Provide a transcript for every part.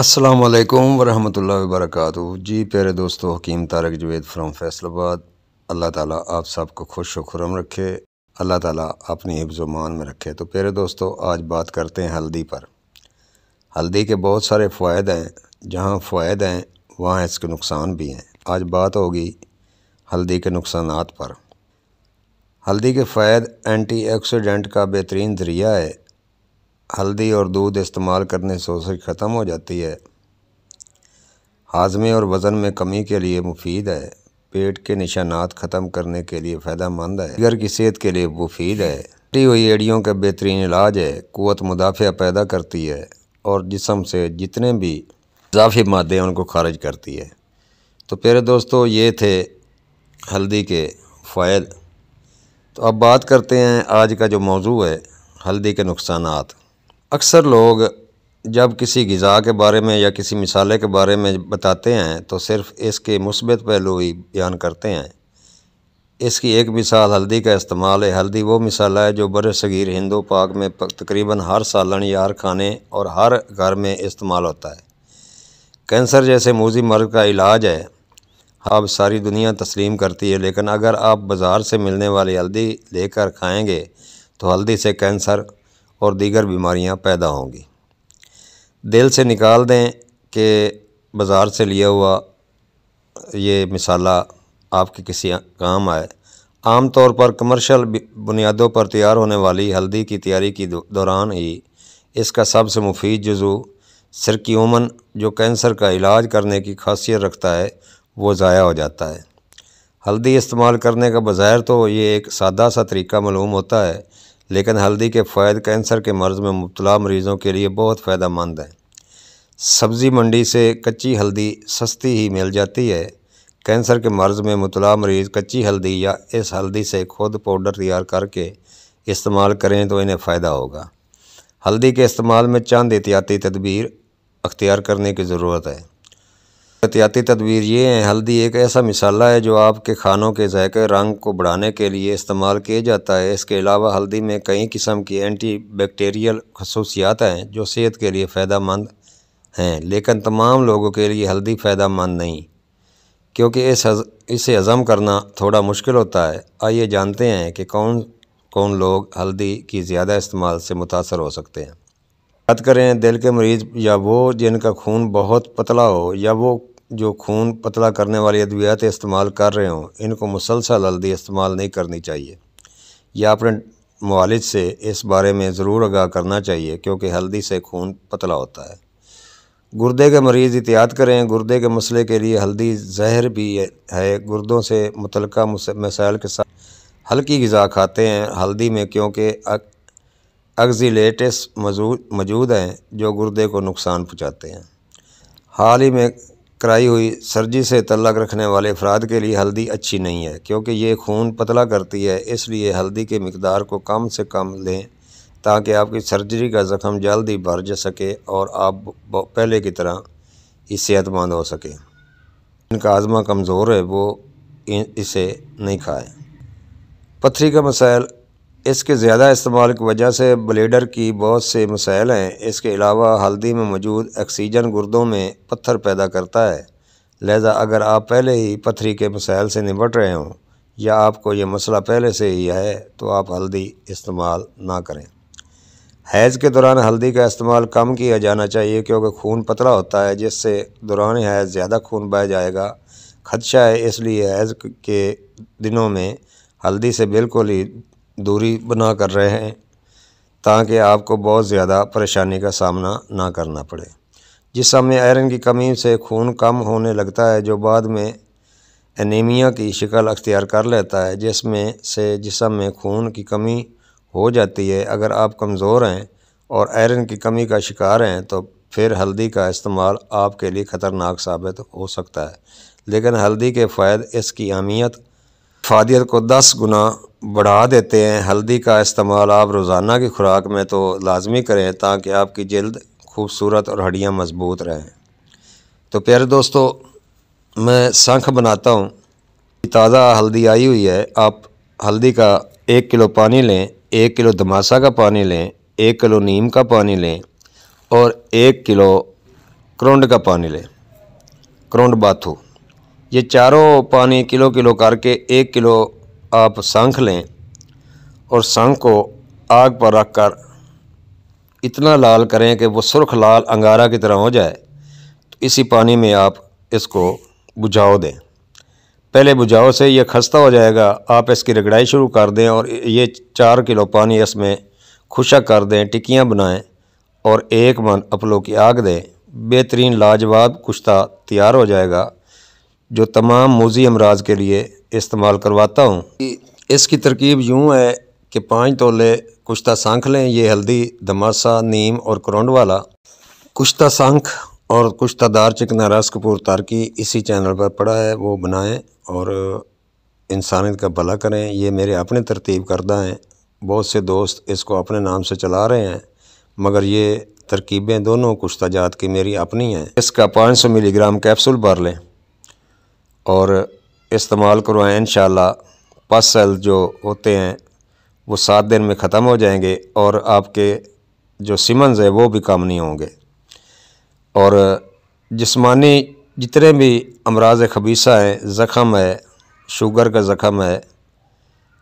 अस्सलाम वालेकुम वरहमतुल्लाहि जी प्यारे दोस्तों हकीम तारक जवेद फ्राम फैसलाबाद अल्लाह ताली आप सबको खुश व खुरम रखे अल्लाह ताली अपनी हिफ्जमान में रखे तो प्यारे दोस्तों आज बात करते हैं हल्दी पर हल्दी के बहुत सारे फ़ायद हैं जहाँ फ़ायद हैं वहाँ इसके नुकसान भी हैं आज बात होगी हल्दी के नुकसान पर हल्दी के फ़ायद एंटी ऑक्सीडेंट का बेहतरीन ज़रिया है हल्दी और दूध इस्तेमाल करने से उसे ख़त्म हो जाती है हाजमे और वज़न में कमी के लिए मुफीद है पेट के निशानात ख़त्म करने के लिए फ़ायदा मंद है जिगर की सेहत के लिए मुफीद है टी हुई एड़ियों का बेहतरीन इलाज है कुत मुदाफ़ा पैदा करती है और जिसम से जितने भी इजाफी मादे हैं उनको खारिज करती है तो प्यारे दोस्तों ये थे हल्दी के फायद तो अब बात करते हैं आज का जो मौजू है हल्दी के नुकसान अक्सर लोग जब किसी गज़ा के बारे में या किसी मिसाले के बारे में बताते हैं तो सिर्फ़ इसके मुस्बत पहलू ही बयान करते हैं इसकी एक मिसाल हल्दी का इस्तेमाल है हल्दी वो मिसाल है जो बर सग़ीर हिंदू पाक में तकरीबन हर सालन या हर खाने और हर घर में इस्तेमाल होता है कैंसर जैसे मोजी मर्ग का इलाज है आप सारी दुनिया तस्लीम करती है लेकिन अगर आप बाज़ार से मिलने वाली हल्दी लेकर खाएँगे तो हल्दी से कैंसर और दीगर बीमारियां पैदा होंगी दिल से निकाल दें कि बाज़ार से लिया हुआ ये मिसाला आपके किसी काम आए आम तौर पर कमर्शल बुनियादों पर तैयार होने वाली हल्दी की तैयारी की दौरान ही इसका सबसे मुफीद जजू सिरक्यूमन जो कैंसर का इलाज करने की खासियत रखता है वो ज़ाया हो जाता है हल्दी इस्तेमाल करने का बज़ाहिर तो ये एक सादा सा तरीका मालूम होता है लेकिन हल्दी के फ़ायद कैंसर के मर्ज़ में मुबतला मरीज़ों के लिए बहुत फ़ायदा मंद हैं सब्ज़ी मंडी से कच्ची हल्दी सस्ती ही मिल जाती है कैंसर के मर्ज़ में मुबला मरीज़ कच्ची हल्दी या इस हल्दी से खुद पाउडर तैयार करके इस्तेमाल करें तो इन्हें फ़ायदा होगा हल्दी के इस्तेमाल में चंद एहतियाती तदबीर अख्तियार करने की ज़रूरत है एहतियाती तदबीर ये हैं हल्दी एक ऐसा मिसाला है जो आपके खानों के जायके रंग को बढ़ाने के लिए इस्तेमाल किया जाता है इसके अलावा हल्दी में कई किस्म की एंटी बैक्टीरियल खसूसियात हैं जो सेहत के लिए फ़ायदा मंद हैं लेकिन तमाम लोगों के लिए हल्दी फ़ायदा मंद नहीं क्योंकि इस हज, इसे हज़म करना थोड़ा मुश्किल होता है आइए जानते हैं कि कौन कौन लोग हल्दी की ज़्यादा इस्तेमाल से मुतासर हो सकते हैं बात करें दिल के मरीज़ या वो जिनका खून बहुत पतला हो या वो जो खून पतला करने वाली अद्वियात इस्तेमाल कर रहे हों इनको मुसलसल हल्दी इस्तेमाल नहीं करनी चाहिए या अपने मालिज से इस बारे में ज़रूर आगाह करना चाहिए क्योंकि हल्दी से खून पतला होता है गुर्दे के मरीज़ एहतियात करें गुर्दे के मसले के लिए हल्दी जहर भी है गुर्दों से मुतल मसाइल के साथ हल्की गज़ा खाते हैं हल्दी में क्योंकि अगजिलेटस मौजूद हैं जो गुर्दे को नुकसान पहुँचाते हैं हाल ही में कराई हुई सर्जी से तल्लक रखने वाले अफराद के लिए हल्दी अच्छी नहीं है क्योंकि ये खून पतला करती है इसलिए हल्दी की मकदार को कम से कम लें ताकि आपकी सर्जरी का ज़ख़म जल्द ही भर जा सके और आप पहले की तरह ही सेहतमंद हो सके इनका आज़मा कमज़ोर है वो इसे नहीं खाए पथरी का मसाइल इसके ज़्यादा इस्तेमाल की वजह से ब्लेडर की बहुत से मसाइल हैं इसके अलावा हल्दी में मौजूद ऑक्सीजन गुर्दों में पत्थर पैदा करता है लहजा अगर आप पहले ही पथरी के मसाइल से निपट रहे हों या आपको यह मसला पहले से ही है तो आप हल्दी इस्तेमाल ना करें हैज़ के दौरान हल्दी का इस्तेमाल कम किया जाना चाहिए क्योंकि खून पतला होता है जिससे दौरान हैज़ ज़्यादा खून बह जाएगा खदशा है इसलिए हैज़ के दिनों में हल्दी से बिल्कुल ही दूरी बना कर रहे हैं ताकि आपको बहुत ज़्यादा परेशानी का सामना ना करना पड़े जिस में आयरन की कमी से खून कम होने लगता है जो बाद में एनीमिया की शिकल अख्तियार कर लेता है जिसमें से जिसम में खून की कमी हो जाती है अगर आप कमज़ोर हैं और आयरन की कमी का शिकार हैं तो फिर हल्दी का इस्तेमाल आपके लिए ख़तरनाक साबित हो सकता है लेकिन हल्दी के फ़ायद इसकी अहमियत फादियत को दस गुना बढ़ा देते हैं हल्दी का इस्तेमाल आप रोज़ाना की खुराक में तो लाजमी करें ताकि आपकी जल्द खूबसूरत और हड्डियाँ मजबूत रहें तो प्यारे दोस्तों मैं शंख बनाता हूँ ताज़ा हल्दी आई हुई है आप हल्दी का एक किलो पानी लें एक किलो दमासा का पानी लें एक किलो नीम का पानी लें और एक किलो करोंड का पानी लें करोंड बाथू ये चारों पानी किलो किलो करके एक किलो आप शंख लें और शंख को आग पर रख कर इतना लाल करें कि वो सुर्ख लाल अंगारा की तरह हो जाए तो इसी पानी में आप इसको बुझाओ दें पहले बुझाओ से ये खस्ता हो जाएगा आप इसकी रगड़ाई शुरू कर दें और ये चार किलो पानी इसमें खुशक कर दें टिक्कियाँ बनाएं और एक मन अपलो की आग दें बेहतरीन लाजवाब कुश्ता तैयार हो जाएगा जो तमाम मोजी अमराज के लिए इस्तेमाल करवाता हूँ इसकी तरकीब यूँ है कि पाँच तोले कुश्ता सांख लें ये हल्दी दमासा नीम और करौंड वाला कुश्ता सांख और कुश्ता दार चिकना रस कपूर तारकी इसी चैनल पर पड़ा है वो बनाएं और इंसानियत का भला करें ये मेरे अपने तरतीब करदा हैं बहुत से दोस्त इसको अपने नाम से चला रहे हैं मगर ये तरकीबें दोनों कुश्ता जात की मेरी अपनी हैं इसका 500 मिलीग्राम कैप्सूल भर लें और इस्तेमाल करवाएँ इन पस सेल जो होते हैं वो सात दिन में ख़त्म हो जाएंगे और आपके जो सिमंस है वो भी कम नहीं होंगे और जिसमानी जितने भी अमराज खबीसा हैं ज़ख़म है शुगर का ज़ख़म है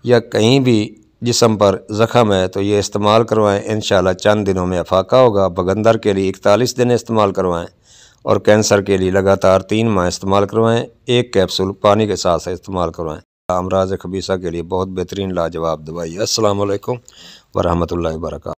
या कहीं भी जिसम पर ज़ख़म है तो ये इस्तेमाल करवाएं इन चंद दिनों में अफाका होगा बगंदर के लिए इकतालीस दिन इस्तेमाल करवाएं और कैंसर के लिए लगातार तीन माह इस्तेमाल करवाएं एक कैप्सूल पानी के साथ इस्तेमाल करवाएं अमराज खबीसा के लिए बहुत बेहतरीन लाजवाब दवाई है असलकम वरहमल वर्का